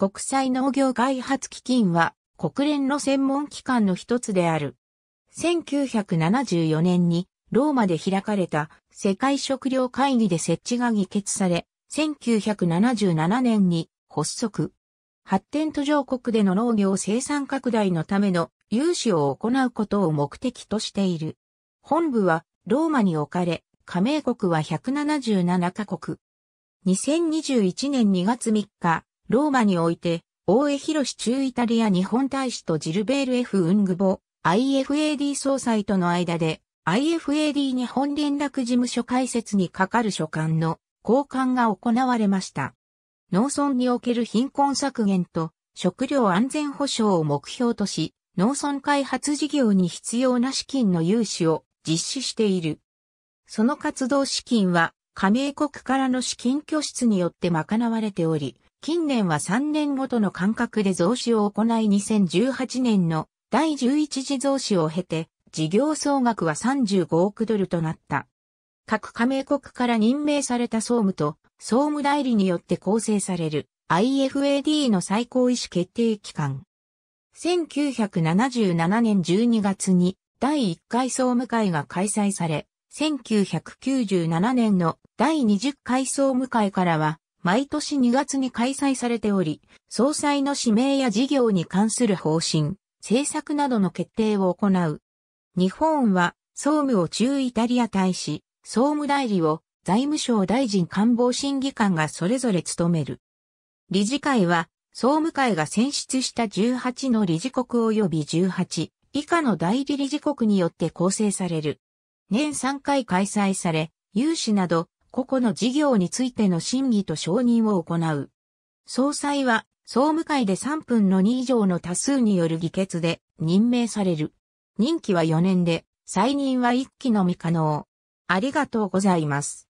国際農業開発基金は国連の専門機関の一つである。1974年にローマで開かれた世界食糧会議で設置が議決され、1977年に発足。発展途上国での農業生産拡大のための融資を行うことを目的としている。本部はローマに置かれ、加盟国は177カ国。2021年2月3日、ローマにおいて、大江博士中イタリア日本大使とジルベール F ウングボ、IFAD 総裁との間で、IFAD 日本連絡事務所開設に係る所管の交換が行われました。農村における貧困削減と食料安全保障を目標とし、農村開発事業に必要な資金の融資を実施している。その活動資金は加盟国からの資金拠出によって賄われており、近年は3年ごとの間隔で増資を行い2018年の第11次増資を経て、事業総額は35億ドルとなった。各加盟国から任命された総務と総務代理によって構成される IFAD の最高意思決定機関。1977年12月に第1回総務会が開催され、1997年の第20回総務会からは毎年2月に開催されており、総裁の指名や事業に関する方針、政策などの決定を行う。日本は、総務を中イタリア大使、総務代理を財務省大臣官房審議官がそれぞれ務める。理事会は、総務会が選出した18の理事国及び18以下の代理理事国によって構成される。年3回開催され、有志など個々の事業についての審議と承認を行う。総裁は、総務会で3分の2以上の多数による議決で任命される。任期は4年で、再任は1期のみ可能。ありがとうございます。